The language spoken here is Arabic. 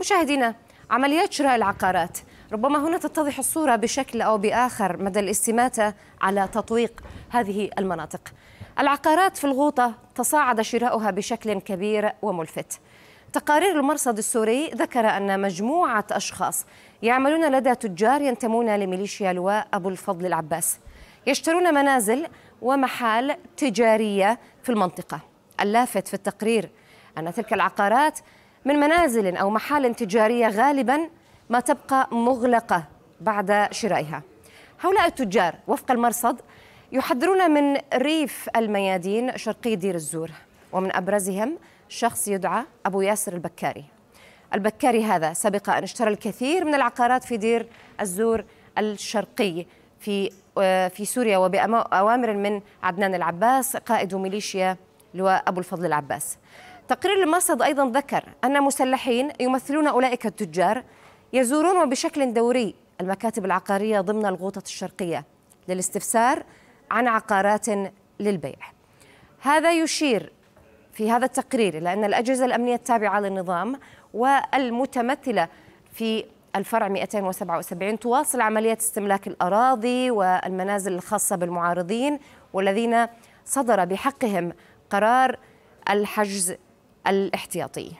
مشاهدينا عمليات شراء العقارات ربما هنا تتضح الصورة بشكل أو بآخر مدى الاستماتة على تطويق هذه المناطق العقارات في الغوطة تصاعد شراؤها بشكل كبير وملفت تقارير المرصد السوري ذكر أن مجموعة أشخاص يعملون لدى تجار ينتمون لميليشيا لواء أبو الفضل العباس يشترون منازل ومحال تجارية في المنطقة اللافت في التقرير أن تلك العقارات من منازل أو محال تجارية غالبا ما تبقى مغلقة بعد شرائها هؤلاء التجار وفق المرصد يحذرون من ريف الميادين شرقي دير الزور ومن أبرزهم شخص يدعى أبو ياسر البكاري البكاري هذا سبق أن اشترى الكثير من العقارات في دير الزور الشرقي في في سوريا وبأوامر من عدنان العباس قائد ميليشيا لواء أبو الفضل العباس تقرير المصد أيضا ذكر أن مسلحين يمثلون أولئك التجار يزورون بشكل دوري المكاتب العقارية ضمن الغوطة الشرقية للاستفسار عن عقارات للبيع هذا يشير في هذا التقرير إلى أن الأجهزة الأمنية التابعة للنظام والمتمثلة في الفرع 277 تواصل عملية استملاك الأراضي والمنازل الخاصة بالمعارضين والذين صدر بحقهم قرار الحجز الاحتياطي